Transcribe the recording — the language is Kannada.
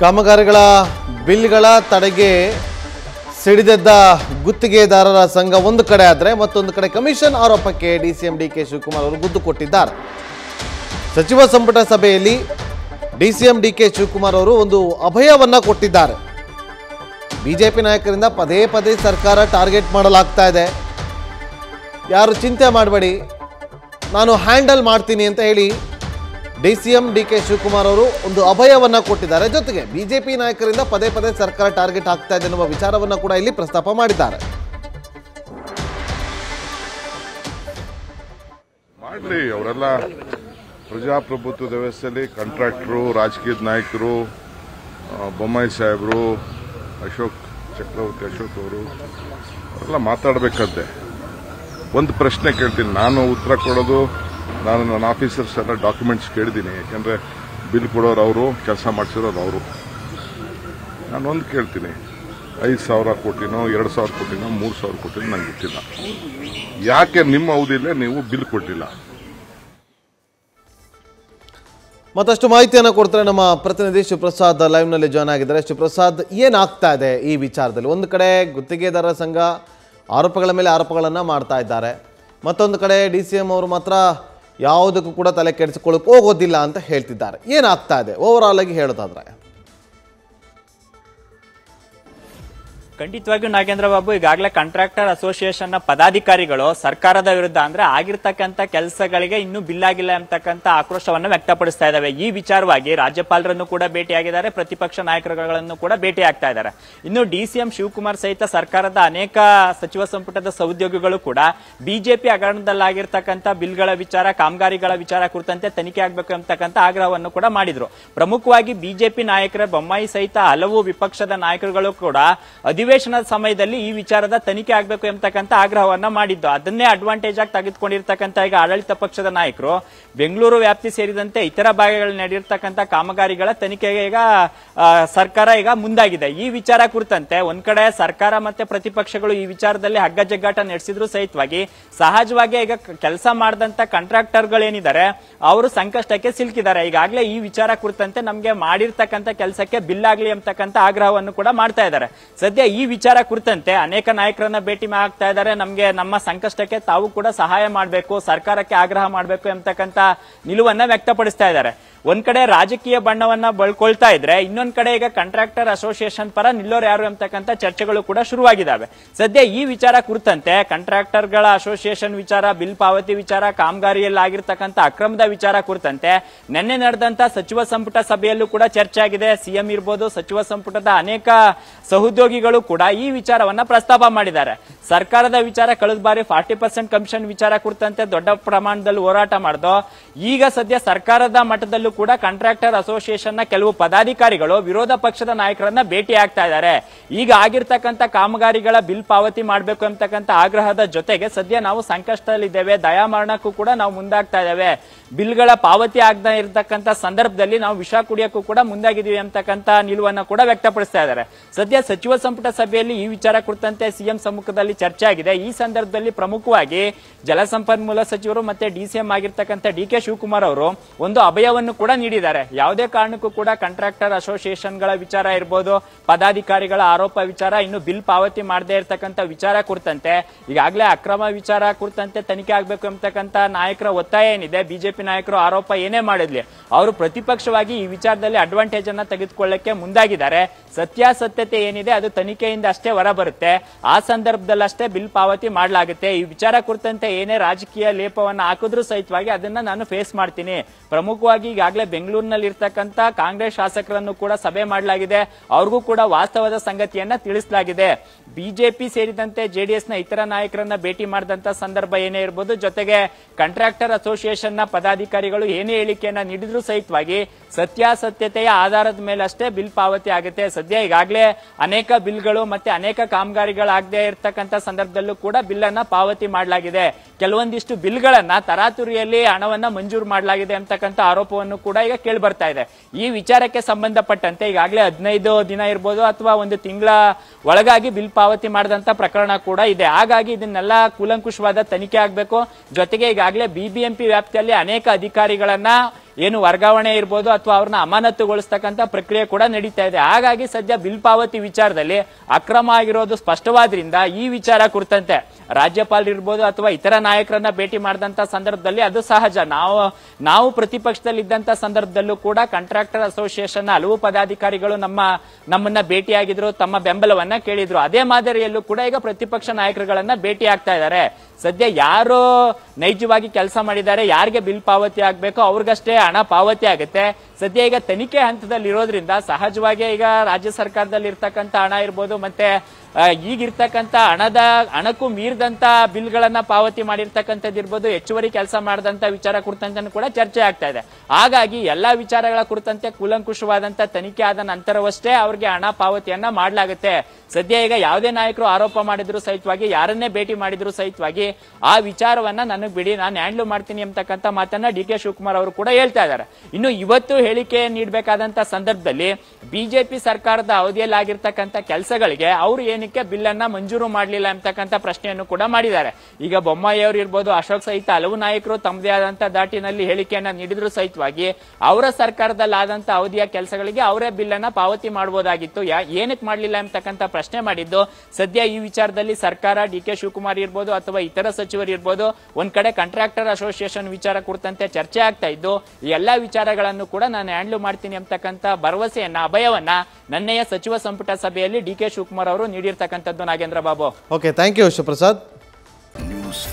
ಕಾಮಗಾರಿಗಳ ಬಿಲ್ಗಳ ತಡೆಗೆ ಸಿಡಿದೆದ್ದ ಗುತ್ತಿಗೆದಾರರ ಸಂಘ ಒಂದು ಕಡೆ ಆದರೆ ಮತ್ತೊಂದು ಕಡೆ ಕಮಿಷನ್ ಆರೋಪಕ್ಕೆ D C M D K Shivakumar ಅವರು ಗುದ್ದು ಕೊಟ್ಟಿದ್ದಾರೆ ಸಚಿವ ಸಂಪುಟ ಸಭೆಯಲ್ಲಿ D C M D K Shivakumar ಅವರು ಒಂದು ಅಭಯವನ್ನು ಕೊಟ್ಟಿದ್ದಾರೆ ಬಿಜೆಪಿ ನಾಯಕರಿಂದ ಪದೇ ಪದೇ ಸರ್ಕಾರ ಟಾರ್ಗೆಟ್ ಮಾಡಲಾಗ್ತಾ ಇದೆ ಯಾರು ಚಿಂತೆ ಮಾಡಬೇಡಿ ನಾನು ಹ್ಯಾಂಡಲ್ ಮಾಡ್ತೀನಿ ಅಂತ ಹೇಳಿ D C D K Shivakumar ಅವರು ಒಂದು ಅಭಯವನ್ನ ಕೊಟ್ಟಿದ್ದಾರೆ ಜೊತೆಗೆ ಬಿಜೆಪಿ ನಾಯಕರಿಂದ ಪದೇ ಪದೇ ಸರ್ಕಾರ ಟಾರ್ಗೆಟ್ ಆಗ್ತಾ ಇದೆ ಎನ್ನುವ ವಿಚಾರವನ್ನು ಕೂಡ ಇಲ್ಲಿ ಪ್ರಸ್ತಾಪ ಮಾಡಿದ್ದಾರೆ ಮಾಡಲಿ ಅವರೆಲ್ಲ ಪ್ರಜಾಪ್ರಭುತ್ವ ವ್ಯವಸ್ಥೆಯಲ್ಲಿ ಕಾಂಟ್ರಾಕ್ಟರು ರಾಜಕೀಯ ನಾಯಕರು ಬೊಮ್ಮಾಯಿ ಸಾಹೇಬರು ಅಶೋಕ್ ಚಕ್ರವರ್ತಿ ಅಶೋಕ್ ಅವರು ಅವರೆಲ್ಲ ಮಾತಾಡಬೇಕಂತೆ ಒಂದು ಪ್ರಶ್ನೆ ಕೇಳ್ತೀನಿ ನಾನು ಉತ್ತರ ಕೊಡೋದು ನಾನು ನನ್ನ ಆಫೀಸರ್ಸ್ ಎಲ್ಲ ಡಾಕ್ಯುಮೆಂಟ್ಸ್ ಕೇಳಿದ್ದೀನಿ ಯಾಕೆಂದರೆ ಬಿಲ್ ಕೊಡೋರು ಅವರು ಕೆಲಸ ಮಾಡಿಸಿರೋರು ಅವರು ನಾನೊಂದು ಕೇಳ್ತೀನಿ ಐದು ಸಾವಿರ ಕೋಟಿನೋ ಎರಡು ಸಾವಿರ ಕೊಟ್ಟಿನೋ ಮೂರು ಸಾವಿರ ಕೊಟ್ಟಿನೋ ನಂಗೆ ಗೊತ್ತಿಲ್ಲ ಯಾಕೆ ನಿಮ್ಮ ಅವಧಿಯಲ್ಲೇ ನೀವು ಬಿಲ್ ಕೊಟ್ಟಿಲ್ಲ ಮತ್ತಷ್ಟು ಮಾಹಿತಿಯನ್ನು ಕೊಡ್ತಾರೆ ನಮ್ಮ ಪ್ರತಿನಿಧಿ ಶಿವಪ್ರಸಾದ್ ಲೈವ್ನಲ್ಲಿ ಜಾಯ್ನ್ ಆಗಿದ್ದಾರೆ ಶಿವಪ್ರಸಾದ್ ಏನಾಗ್ತಾ ಇದೆ ಈ ವಿಚಾರದಲ್ಲಿ ಒಂದು ಕಡೆ ಗುತ್ತಿಗೆದಾರರ ಸಂಘ ಆರೋಪಗಳ ಮೇಲೆ ಆರೋಪಗಳನ್ನು ಮಾಡ್ತಾ ಇದ್ದಾರೆ ಮತ್ತೊಂದು ಕಡೆ ಡಿ ಅವರು ಮಾತ್ರ ಯಾವುದಕ್ಕೂ ಕೂಡ ತಲೆ ಕೆಡಿಸಿಕೊಳ್ಳೋಕೆ ಹೋಗೋದಿಲ್ಲ ಅಂತ ಹೇಳ್ತಿದ್ದಾರೆ ಏನಾಗ್ತಾ ಇದೆ ಓವರ್ ಆಲ್ ಆಗಿ ಹೇಳೋದಾದ್ರೆ ಖಂಡಿತವಾಗಿಯೂ ನಾಗೇಂದ್ರ ಬಾಬು ಈಗಾಗಲೇ ಕಾಂಟ್ರಾಕ್ಟರ್ ನ ಪದಾಧಿಕಾರಿಗಳು ಸರ್ಕಾರದ ವಿರುದ್ಧ ಅಂದ್ರೆ ಆಗಿರ್ತಕ್ಕಂಥ ಕೆಲಸಗಳಿಗೆ ಇನ್ನೂ ಬಿಲ್ ಆಗಿಲ್ಲ ಎಂತಕ್ಕಂಥ ಆಕ್ರೋಶವನ್ನು ವ್ಯಕ್ತಪಡಿಸ್ತಾ ಇದ್ದಾವೆ ಈ ವಿಚಾರವಾಗಿ ರಾಜ್ಯಪಾಲರನ್ನು ಕೂಡ ಭೇಟಿಯಾಗಿದ್ದಾರೆ ಪ್ರತಿಪಕ್ಷ ನಾಯಕರುಗಳನ್ನು ಕೂಡ ಭೇಟಿ ಆಗ್ತಾ ಇದ್ದಾರೆ ಇನ್ನು ಡಿ ಶಿವಕುಮಾರ್ ಸಹಿತ ಸರ್ಕಾರದ ಅನೇಕ ಸಚಿವ ಸಂಪುಟದ ಸಹೋದ್ಯೋಗಿಗಳು ಕೂಡ ಬಿಜೆಪಿ ಹಗರಣದಲ್ಲಾಗಿರ್ತಕ್ಕಂಥ ಬಿಲ್ಗಳ ವಿಚಾರ ಕಾಮಗಾರಿಗಳ ವಿಚಾರ ಕುರಿತಂತೆ ತನಿಖೆ ಆಗಬೇಕು ಅಂತಕ್ಕಂಥ ಆಗ್ರಹವನ್ನು ಕೂಡ ಮಾಡಿದ್ರು ಪ್ರಮುಖವಾಗಿ ಬಿಜೆಪಿ ನಾಯಕರ ಬೊಮ್ಮಾಯಿ ಸಹಿತ ಹಲವು ವಿಪಕ್ಷದ ನಾಯಕರುಗಳು ಕೂಡ ಅಧಿವೇಶನ ಅಧಿವೇಶನದ ಸಮಯದಲ್ಲಿ ಈ ವಿಚಾರದ ತನಿಖೆ ಆಗಬೇಕು ಎಂಬತಕ್ಕಂಥ ಆಗ್ರಹವನ್ನ ಮಾಡಿದ್ದು ಅದನ್ನೇ ಅಡ್ವಾಂಟೇಜ್ ಆಗಿ ತೆಗೆದುಕೊಂಡಿರ್ತಕ್ಕಂಥ ಈಗ ಆಡಳಿತ ಪಕ್ಷದ ನಾಯಕರು ಬೆಂಗಳೂರು ವ್ಯಾಪ್ತಿ ಸೇರಿದಂತೆ ಇತರ ಭಾಗಗಳಲ್ಲಿ ನಡೆಯಿರ್ತಕ್ಕಂಥ ಕಾಮಗಾರಿಗಳ ತನಿಖೆಗೆ ಈಗ ಸರ್ಕಾರ ಈಗ ಮುಂದಾಗಿದೆ ಈ ವಿಚಾರ ಕುರಿತಂತೆ ಒಂದ್ ಕಡೆ ಸರ್ಕಾರ ಮತ್ತೆ ಪ್ರತಿಪಕ್ಷಗಳು ಈ ವಿಚಾರದಲ್ಲಿ ಹಗ್ಗ ಜಗ್ಗಾಟ ನಡೆಸಿದ್ರು ಸಹಿತವಾಗಿ ಸಹಜವಾಗಿ ಈಗ ಕೆಲಸ ಮಾಡಿದಂತ ಕಾಂಟ್ರಾಕ್ಟರ್ಗಳೇನಿದ್ದಾರೆ ಅವರು ಸಂಕಷ್ಟಕ್ಕೆ ಸಿಲುಕಿದ್ದಾರೆ ಈಗಾಗಲೇ ಈ ವಿಚಾರ ಕುರಿತಂತೆ ನಮಗೆ ಮಾಡಿರ್ತಕ್ಕಂಥ ಕೆಲಸಕ್ಕೆ ಬಿಲ್ ಆಗಲಿ ಎಂಬತಕ್ಕಂಥ ಆಗ್ರಹವನ್ನು ಕೂಡ ಮಾಡ್ತಾ ಇದ್ದಾರೆ ಸದ್ಯ ಈ ವಿಚಾರ ಕುರಿತಂತೆ ಅನೇಕ ನಾಯಕರನ್ನ ಭೇಟಿ ಮಾಡ್ತಾ ಇದ್ದಾರೆ ನಮ್ಗೆ ನಮ್ಮ ಸಂಕಷ್ಟಕ್ಕೆ ತಾವು ಕೂಡ ಸಹಾಯ ಮಾಡಬೇಕು ಸರ್ಕಾರಕ್ಕೆ ಆಗ್ರಹ ಮಾಡಬೇಕು ಎಂತಕ್ಕಂತ ನಿಲುವನ್ನ ವ್ಯಕ್ತಪಡಿಸ್ತಾ ಇದ್ದಾರೆ ಒಂದ್ ಕಡೆ ರಾಜಕೀಯ ಬಣ್ಣವನ್ನ ಬಳ್ಕೊಳ್ತಾ ಇದ್ರೆ ಇನ್ನೊಂದ್ ಕಡೆ ಈಗ ಕಾಂಟ್ರಾಕ್ಟರ್ ಅಸೋಸಿಯೇಷನ್ ಪರ ನಿಲ್ಲೋರು ಯಾರು ಅಂತಕ್ಕಂಥ ಚರ್ಚೆಗಳು ಕೂಡ ಶುರುವಾಗಿದ್ದಾವೆ ಸದ್ಯ ಈ ವಿಚಾರ ಕುರಿತಂತೆ ಗಳ ಅಸೋಸಿಯೇಷನ್ ವಿಚಾರ ಬಿಲ್ ಪಾವತಿ ವಿಚಾರ ಕಾಮಗಾರಿಯಲ್ಲಿ ಆಗಿರ್ತಕ್ಕಂಥ ಅಕ್ರಮದ ವಿಚಾರ ಕುರಿತಂತೆ ನಿನ್ನೆ ನಡೆದಂತ ಸಚಿವ ಸಂಪುಟ ಸಭೆಯಲ್ಲೂ ಕೂಡ ಚರ್ಚೆ ಆಗಿದೆ ಸಿಎಂ ಇರ್ಬೋದು ಸಚಿವ ಸಂಪುಟದ ಅನೇಕ ಸಹೋದ್ಯೋಗಿಗಳು ಕೂಡ ಈ ವಿಚಾರವನ್ನ ಪ್ರಸ್ತಾಪ ಮಾಡಿದ್ದಾರೆ ಸರ್ಕಾರದ ವಿಚಾರ ಕಳೆದ ಬಾರಿ ಫಾರ್ಟಿ ಪರ್ಸೆಂಟ್ ಕಮಿಷನ್ ವಿಚಾರ ಕುರಿತಂತೆ ದೊಡ್ಡ ಪ್ರಮಾಣದಲ್ಲಿ ಹೋರಾಟ ಮಾಡ್ದೋ ಈಗ ಸದ್ಯ ಸರ್ಕಾರದ ಮಟ್ಟದಲ್ಲೂ ಕೂಡ ಕಾಂಟ್ರಾಕ್ಟರ್ ಅಸೋಸಿಯೇಷನ್ ನ ಕೆಲವು ಪದಾಧಿಕಾರಿಗಳು ವಿರೋಧ ಪಕ್ಷದ ನಾಯಕರನ್ನ ಭೇಟಿ ಆಗ್ತಾ ಇದ್ದಾರೆ ಈಗ ಆಗಿರ್ತಕ್ಕಂಥ ಕಾಮಗಾರಿಗಳ ಬಿಲ್ ಪಾವತಿ ಮಾಡಬೇಕು ಅಂತಕ್ಕಂಥ ಆಗ್ರಹದ ಜೊತೆಗೆ ಸದ್ಯ ನಾವು ಸಂಕಷ್ಟದಲ್ಲಿದ್ದೇವೆ ದಯಾಮರಣಕ್ಕೂ ಕೂಡ ನಾವು ಮುಂದಾಗ್ತಾ ಇದ್ದೇವೆ ಬಿಲ್ಗಳ ಪಾವತಿ ಆಗದ ಇರತಕ್ಕಂಥ ಸಂದರ್ಭದಲ್ಲಿ ನಾವು ವಿಷ ಕುಡಿಯಕ್ಕೂ ಕೂಡ ಮುಂದಾಗಿದ್ದೀವಿ ಅಂತಕ್ಕಂಥ ನಿಲುವನ್ನ ಕೂಡ ವ್ಯಕ್ತಪಡಿಸ್ತಾ ಇದ್ದಾರೆ ಸದ್ಯ ಸಚಿವ ಸಂಪುಟ ಸಭೆಯಲ್ಲಿ ಈ ವಿಚಾರ ಕುರಿತಂತೆ ಸಿಎಂ ಸಮ್ಮುಖದಲ್ಲಿ ಚರ್ಚೆ ಆಗಿದೆ ಈ ಸಂದರ್ಭದಲ್ಲಿ ಪ್ರಮುಖವಾಗಿ ಜಲಸಂಪನ್ಮೂಲ ಸಚಿವರು ಮತ್ತೆ ಡಿಸಿಎಂ ಆಗಿರ್ತಕ್ಕಂಥ ಡಿ ಕೆ ಶಿವಕುಮಾರ್ ಅವರು ಒಂದು ಅಭಯವನ್ನು ಕೂಡ ನೀಡಿದ್ದಾರೆ ಯಾವುದೇ ಕಾರಣಕ್ಕೂ ಕೂಡ ಕಾಂಟ್ರಾಕ್ಟರ್ ಅಸೋಸಿಯೇಷನ್ಗಳ ವಿಚಾರ ಇರ್ಬೋದು ಪದಾಧಿಕಾರಿಗಳ ಆರೋಪ ವಿಚಾರ ಇನ್ನು ಬಿಲ್ ಪಾವತಿ ಮಾಡದೇ ಇರತಕ್ಕಂಥ ವಿಚಾರ ಕುರಿತಂತೆ ಈಗಾಗಲೇ ಅಕ್ರಮ ವಿಚಾರ ಕುರಿತಂತೆ ತನಿಖೆ ಆಗಬೇಕು ಎಂಬತಕ್ಕಂಥ ನಾಯಕರ ಒತ್ತಾಯ ಏನಿದೆ ಬಿಜೆಪಿ ನಾಯಕರು ಆರೋಪ ಏನೇ ಮಾಡಿದ್ಲಿ ಅವರು ಪ್ರತಿಪಕ್ಷವಾಗಿ ಈ ವಿಚಾರದಲ್ಲಿ ಅಡ್ವಾಂಟೇಜ್ ಅನ್ನ ತೆಗೆದುಕೊಳ್ಳಕ್ಕೆ ಮುಂದಾಗಿದ್ದಾರೆ ಸತ್ಯಾಸತ್ಯತೆ ಏನಿದೆ ಅದು ತನಿಖೆಯಿಂದ ಅಷ್ಟೇ ಹೊರಬರುತ್ತೆ ಆ ಸಂದರ್ಭದಲ್ಲಷ್ಟೇ ಬಿಲ್ ಪಾವತಿ ಮಾಡಲಾಗುತ್ತೆ ಈ ವಿಚಾರ ಕುರಿತಂತೆ ಏನೇ ರಾಜಕೀಯ ಲೇಪವನ್ನು ಹಾಕಿದ್ರು ಸಹಿತವಾಗಿ ಅದನ್ನ ನಾನು ಫೇಸ್ ಮಾಡ್ತೀನಿ ಪ್ರಮುಖವಾಗಿ ಈಗ ಈಗಾಗಲೇ ಬೆಂಗಳೂರಿನಲ್ಲಿ ಇರ್ತಕ್ಕಂಥ ಕಾಂಗ್ರೆಸ್ ಶಾಸಕರನ್ನು ಕೂಡ ಸಭೆ ಮಾಡಲಾಗಿದೆ ಅವ್ರಿಗೂ ಕೂಡ ವಾಸ್ತವದ ಸಂಗತಿಯನ್ನ ತಿಳಿಸಲಾಗಿದೆ ಬಿಜೆಪಿ ಸೇರಿದಂತೆ ಜೆಡಿಎಸ್ನ ಇತರ ನಾಯಕರನ್ನ ಭೇಟಿ ಮಾಡಿದಂತ ಸಂದರ್ಭ ಏನೇ ಇರಬಹುದು ಜೊತೆಗೆ ಕಾಂಟ್ರಾಕ್ಟರ್ ಅಸೋಸಿಯೇಷನ್ನ ಪದಾಧಿಕಾರಿಗಳು ಏನೇ ಹೇಳಿಕೆಯನ್ನ ನೀಡಿದ್ರು ಸಹಿತವಾಗಿ ಸತ್ಯಾಸತ್ಯತೆಯ ಆಧಾರದ ಮೇಲೆ ಅಷ್ಟೇ ಬಿಲ್ ಪಾವತಿ ಆಗುತ್ತೆ ಸದ್ಯ ಈಗಾಗಲೇ ಅನೇಕ ಬಿಲ್ಗಳು ಮತ್ತೆ ಅನೇಕ ಕಾಮಗಾರಿಗಳಾಗದೇ ಇರತಕ್ಕಂತ ಸಂದರ್ಭದಲ್ಲೂ ಕೂಡ ಬಿಲ್ ಅನ್ನ ಪಾವತಿ ಮಾಡಲಾಗಿದೆ ಕೆಲವೊಂದಿಷ್ಟು ಬಿಲ್ಗಳನ್ನ ತರಾತುರಿಯಲ್ಲಿ ಹಣವನ್ನ ಮಂಜೂರು ಮಾಡಲಾಗಿದೆ ಅಂತಕ್ಕಂಥ ಆರೋಪವನ್ನು ಕೂಡ ಈಗ ಕೇಳಿ ಬರ್ತಾ ಇದೆ ಈ ವಿಚಾರಕ್ಕೆ ಸಂಬಂಧಪಟ್ಟಂತೆ ಈಗಾಗಲೇ ಹದಿನೈದು ದಿನ ಇರ್ಬೋದು ಅಥವಾ ಒಂದು ತಿಂಗಳ ಒಳಗಾಗಿ ಬಿಲ್ ಪಾವತಿ ಮಾಡಿದಂತ ಪ್ರಕರಣ ಕೂಡ ಇದೆ ಹಾಗಾಗಿ ಇದನ್ನೆಲ್ಲ ಕೂಲಂಕುಷವಾದ ತನಿಖೆ ಆಗಬೇಕು ಜೊತೆಗೆ ಈಗಾಗಲೇ ಬಿಬಿಎಂಪಿ ವ್ಯಾಪ್ತಿಯಲ್ಲಿ ಅನೇಕ ಅಧಿಕಾರಿಗಳನ್ನ ಏನು ವರ್ಗಾವಣೆ ಇರ್ಬೋದು ಅಥವಾ ಅವ್ರನ್ನ ಅಮಾನತುಗೊಳಿಸ್ತಕ್ಕಂಥ ಪ್ರಕ್ರಿಯೆ ಕೂಡ ನಡೀತಾ ಇದೆ ಹಾಗಾಗಿ ಸದ್ಯ ಬಿಲ್ ಪಾವತಿ ವಿಚಾರದಲ್ಲಿ ಅಕ್ರಮ ಆಗಿರೋದು ಸ್ಪಷ್ಟವಾದ್ರಿಂದ ಈ ವಿಚಾರ ಕುರಿತಂತೆ ರಾಜ್ಯಪಾಲ ಇರ್ಬೋದು ಅಥವಾ ಇತರ ನಾಯಕರನ್ನ ಭೇಟಿ ಮಾಡಿದಂತ ಸಂದರ್ಭದಲ್ಲಿ ಅದು ಸಹಜ ನಾವು ನಾವು ಪ್ರತಿಪಕ್ಷದಲ್ಲಿ ಇದ್ದಂತ ಸಂದರ್ಭದಲ್ಲೂ ಕೂಡ ಕಾಂಟ್ರಾಕ್ಟರ್ ಅಸೋಸಿಯೇಷನ್ ಹಲವು ಪದಾಧಿಕಾರಿಗಳು ನಮ್ಮ ನಮ್ಮನ್ನ ಭೇಟಿಯಾಗಿದ್ರು ತಮ್ಮ ಬೆಂಬಲವನ್ನ ಕೇಳಿದ್ರು ಅದೇ ಮಾದರಿಯಲ್ಲೂ ಕೂಡ ಈಗ ಪ್ರತಿಪಕ್ಷ ನಾಯಕರುಗಳನ್ನ ಭೇಟಿ ಆಗ್ತಾ ಇದ್ದಾರೆ ಸದ್ಯ ಯಾರು ನೈಜವಾಗಿ ಕೆಲಸ ಮಾಡಿದ್ದಾರೆ ಯಾರಿಗೆ ಬಿಲ್ ಪಾವತಿ ಆಗಬೇಕು ಅವ್ರಿಗಷ್ಟೇ ಹಣ ಪಾವತಿ ಆಗುತ್ತೆ ಸದ್ಯ ಈಗ ತನಿಖೆ ಹಂತದಲ್ಲಿ ಇರೋದ್ರಿಂದ ಸಹಜವಾಗಿ ಈಗ ರಾಜ್ಯ ಸರ್ಕಾರದಲ್ಲಿ ಇರ್ತಕ್ಕಂಥ ಹಣ ಇರ್ಬೋದು ಮತ್ತೆ ಈಗಿರ್ತಕ್ಕಂಥ ಹಣದ ಹಣಕ್ಕೂ ಮೀರಿದಂಥ ಬಿಲ್ಗಳನ್ನು ಪಾವತಿ ಮಾಡಿರ್ತಕ್ಕಂಥದ್ದು ಇರ್ಬೋದು ಹೆಚ್ಚುವರಿ ಕೆಲಸ ಮಾಡಿದಂಥ ವಿಚಾರ ಕುರಿತಂತೆ ಕೂಡ ಚರ್ಚೆ ಆಗ್ತಾ ಇದೆ ಹಾಗಾಗಿ ಎಲ್ಲ ವಿಚಾರಗಳ ಕುರಿತಂತೆ ಕೂಲಂಕುಷವಾದಂಥ ತನಿಖೆ ಆದ ನಂತರವಷ್ಟೇ ಅವ್ರಿಗೆ ಹಣ ಪಾವತಿಯನ್ನ ಮಾಡಲಾಗುತ್ತೆ ಸದ್ಯ ಈಗ ಯಾವುದೇ ನಾಯಕರು ಆರೋಪ ಮಾಡಿದ್ರು ಸಹಿತವಾಗಿ ಯಾರನ್ನೇ ಭೇಟಿ ಮಾಡಿದ್ರು ಸಹಿತವಾಗಿ ಆ ವಿಚಾರವನ್ನ ನನಗೆ ಬಿಡಿ ನಾನು ಹ್ಯಾಂಡ್ಲ್ ಮಾಡ್ತೀನಿ ಅಂತಕ್ಕಂಥ ಮಾತನ್ನು ಡಿ ಕೆ ಶಿವಕುಮಾರ್ ಅವರು ಕೂಡ ಹೇಳ್ತಾ ಇದ್ದಾರೆ ಇನ್ನು ಇವತ್ತು ಹೇಳಿಕೆ ನೀಡಬೇಕಾದಂಥ ಸಂದರ್ಭದಲ್ಲಿ ಬಿಜೆಪಿ ಸರ್ಕಾರದ ಅವಧಿಯಲ್ಲಿ ಆಗಿರ್ತಕ್ಕಂಥ ಕೆಲಸಗಳಿಗೆ ಅವರು ಏನು ಬಿಲ್ ಅನ್ನು ಮಂಜೂರು ಮಾಡಲಿಲ್ಲ ಅಂತಕ್ಕಂಥ ಪ್ರಶ್ನೆಯನ್ನು ಕೂಡ ಮಾಡಿದ್ದಾರೆ ಈಗ ಬೊಮ್ಮಾಯಿ ಅವರು ಇರ್ಬೋದು ಅಶೋಕ್ ಸಹಿತ ಹಲವು ನಾಯಕರು ತಮ್ಮದೇ ಆದಂತಹ ದಾಟಿನಲ್ಲಿ ಹೇಳಿಕೆಯನ್ನ ನೀಡಿದ್ರು ಸಹಿತವಾಗಿ ಅವರ ಸರ್ಕಾರದಲ್ಲಿ ಆದಂತಹ ಅವಧಿಯ ಕೆಲಸಗಳಿಗೆ ಅವರೇ ಬಿಲ್ಲನ್ನ ಪಾವತಿ ಮಾಡಬಹುದಾಗಿತ್ತು ಏನಕ್ಕೆ ಮಾಡಲಿಲ್ಲ ಎಂಬ ಪ್ರಶ್ನೆ ಮಾಡಿದ್ದು ಸದ್ಯ ಈ ವಿಚಾರದಲ್ಲಿ ಸರ್ಕಾರ ಡಿ ಕೆ ಶಿವಕುಮಾರ್ ಇರ್ಬೋದು ಅಥವಾ ಇತರ ಸಚಿವರು ಇರ್ಬೋದು ಒಂದ್ ಕಡೆ ಕಾಂಟ್ರಾಕ್ಟರ್ ಅಸೋಸಿಯೇಷನ್ ವಿಚಾರ ಕುರಿತಂತೆ ಚರ್ಚೆ ಆಗ್ತಾ ಇದ್ದು ಈ ಎಲ್ಲಾ ವಿಚಾರಗಳನ್ನು ಕೂಡ ನಾನು ಹ್ಯಾಂಡ್ಲ್ ಮಾಡ್ತೀನಿ ಅಂತಕ್ಕಂಥ ಭರವಸೆಯನ್ನ ಅಭಯವನ್ನ ನನ್ನೆಯ ಸಚಿವ ಸಂಪುಟ ಸಭೆಯಲ್ಲಿ ಡಿ ಕೆ ಶಿವಕುಮಾರ್ ಅವರು ನೀಡಿರ್ತಾರೆ ತಕ್ಕಂತದ್ದು Nagendra Babu okay thank you Shivaprasad news